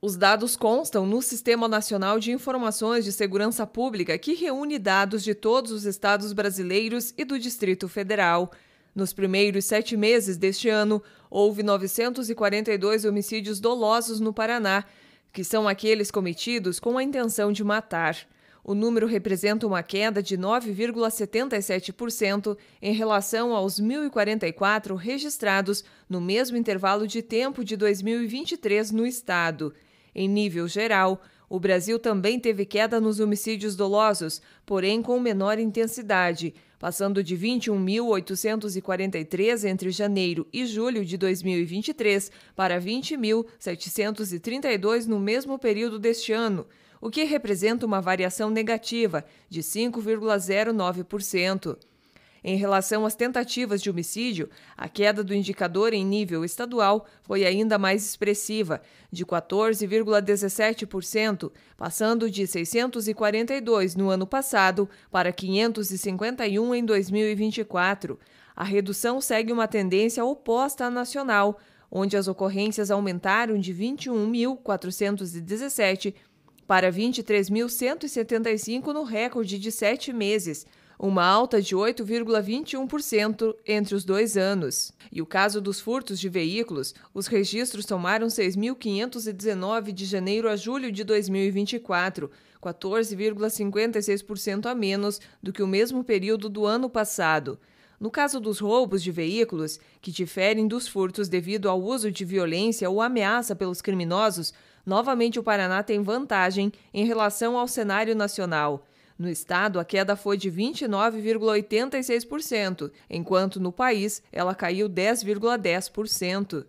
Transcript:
Os dados constam no Sistema Nacional de Informações de Segurança Pública, que reúne dados de todos os estados brasileiros e do Distrito Federal. Nos primeiros sete meses deste ano, houve 942 homicídios dolosos no Paraná, que são aqueles cometidos com a intenção de matar. O número representa uma queda de 9,77% em relação aos 1.044 registrados no mesmo intervalo de tempo de 2023 no estado. Em nível geral, o Brasil também teve queda nos homicídios dolosos, porém com menor intensidade, passando de 21.843 entre janeiro e julho de 2023 para 20.732 no mesmo período deste ano, o que representa uma variação negativa de 5,09%. Em relação às tentativas de homicídio, a queda do indicador em nível estadual foi ainda mais expressiva, de 14,17%, passando de 642 no ano passado para 551 em 2024. A redução segue uma tendência oposta à nacional, onde as ocorrências aumentaram de 21.417 para 23.175 no recorde de sete meses uma alta de 8,21% entre os dois anos. E o caso dos furtos de veículos, os registros tomaram 6.519 de janeiro a julho de 2024, 14,56% a menos do que o mesmo período do ano passado. No caso dos roubos de veículos, que diferem dos furtos devido ao uso de violência ou ameaça pelos criminosos, novamente o Paraná tem vantagem em relação ao cenário nacional. No estado, a queda foi de 29,86%, enquanto no país ela caiu 10,10%.